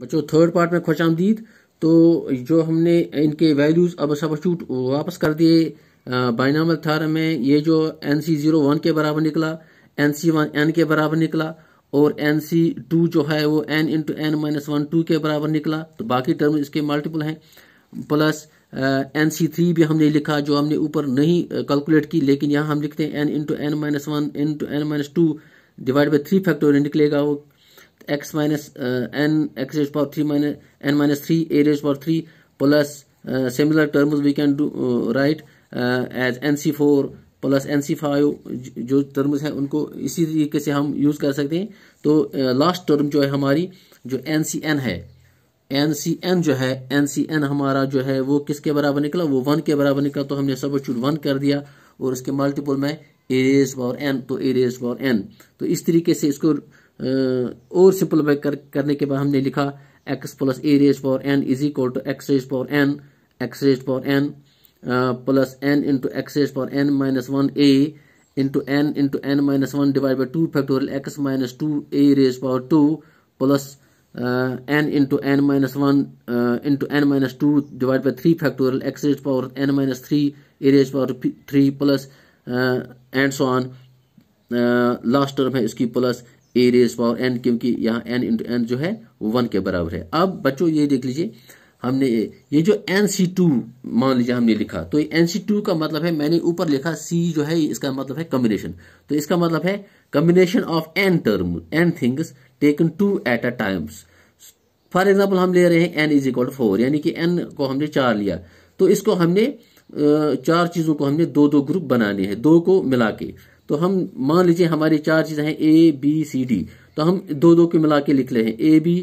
बच्चों third part में खुश आमदीद तो जो हमने इनके वैल्यूज़ अब सबस्टूट वापस कर दिए बाइनामल थार में ये जो एन सी ज़ीरो वन के बराबर निकला एन सी वन एन के बराबर निकला और एन सी टू जो है वो n into n minus one two के बराबर निकला तो बाकी टर्म इसके मल्टीपल हैं प्लस एन सी थ्री भी हमने लिखा जो हमने ऊपर नहीं कैलकुलेट की लेकिन यहाँ हम लिखते हैं n into n minus one into n minus two divide by three factorial निकलेगा वो x minus n x raise power three minus n minus three a raise power three plus similar terms we can do right as n C four plus n C five जो terms हैं उनको इसी तरीके से हम use कर सकते हैं तो लास्ट uh, टर्म जो है हमारी जो एन सी एन है एन सी एन जो है एन सी एन हमारा जो है वो किसके बराबर निकला वो वन के बराबर निकला तो हमने सब चूट वन कर दिया और उसके मल्टीपल में ए रेज पावर एन तो ए रेज पावर एन तो इस तरीके से इसको और सिंपलीफाई कर, करने के बाद हमने लिखा x plus a raise power n is equal to x raise power n x raise power n plus n into x raise power n minus one a into n into n minus one divide by two factorial x minus two a raise power two plus n into n minus one into n minus two divide by three factorial x raise power n minus three a raise power three plus and so on last term है इसकी plus a raise power n क्योंकि यहाँ N into N जो है one के बराबर है अब बच्चों ये देख लीजिए हमने ये जो एन सी टू मान लीजिए हमने लिखा तो एन सी टू का मतलब है मैंने ऊपर लिखा सी जो है इसका मतलब है कम्बिनेशन तो इसका मतलब है combination of n term n things taken two at a times for example हम ले रहे हैं एन इज इक्वल फोर यानी कि एन को हमने चार लिया तो इसको हमने चार चीजों को हमने दो दो ग्रुप बनाने हैं दो को मिला के तो हम मान लीजिए हमारी चार चीज़ें हैं ए बी सी डी तो हम दो दो के मिला के लिख ले हैं A B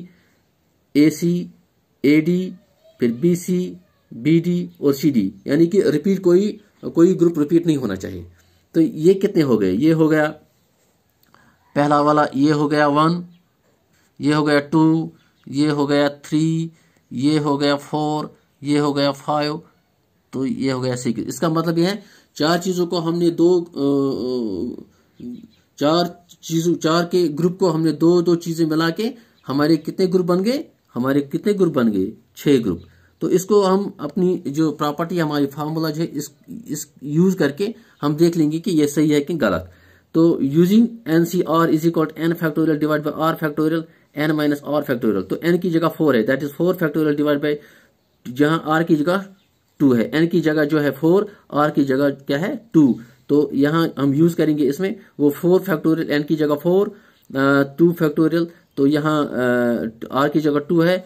A C A D फिर बी सी बी डी और सी डी यानी कि रिपीट कोई कोई ग्रुप रिपीट नहीं होना चाहिए तो ये कितने हो गए ये हो गया पहला वाला ये हो गया वन ये हो गया टू ये हो गया थ्री ये हो गया फोर ये हो गया फाइव तो ये हो गया सिक्स इसका मतलब ये है चार चीज़ों को हमने दो चार चीज़ों चार के ग्रुप को हमने दो दो चीज़ें मिला के हमारे कितने ग्रुप बन गए हमारे कितने ग्रुप बन गए छह ग्रुप तो इसको हम अपनी जो प्रॉपर्टी हमारी फार्मूला जो है इस इस यूज करके हम देख लेंगे कि ये सही है कि गलत तो using n C r is equal n factorial divide by r factorial n minus r factorial तो एन की जगह फोर है that is four factorial divide by जहां आर की जगह टू है एन की जगह जो है फोर आर की जगह क्या है टू तो यहां हम यूज करेंगे इसमें वो फोर फैक्टोरियल एन की जगह फोर टू फैक्टोरियल तो यहां आर की जगह टू है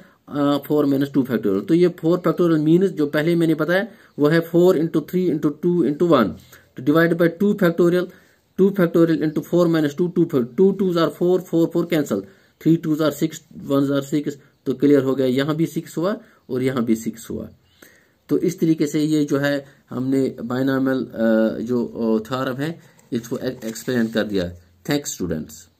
फोर माइनस टू फैक्टोरियल तो ये फोर फैक्टोरियल मीन जो पहले मैंने बताया वो है four into three into two into one तो divide by two factorial two factorial into four minus two two two two are four four four cancel three twos are six one are six तो clear हो गया यहां भी six हुआ और यहां भी सिक्स हुआ तो इस तरीके से ये जो है हमने बायनामल जो थ्योरम है इसको एक्सप्लेन e-, कर दिया थैंक्स स्टूडेंट्स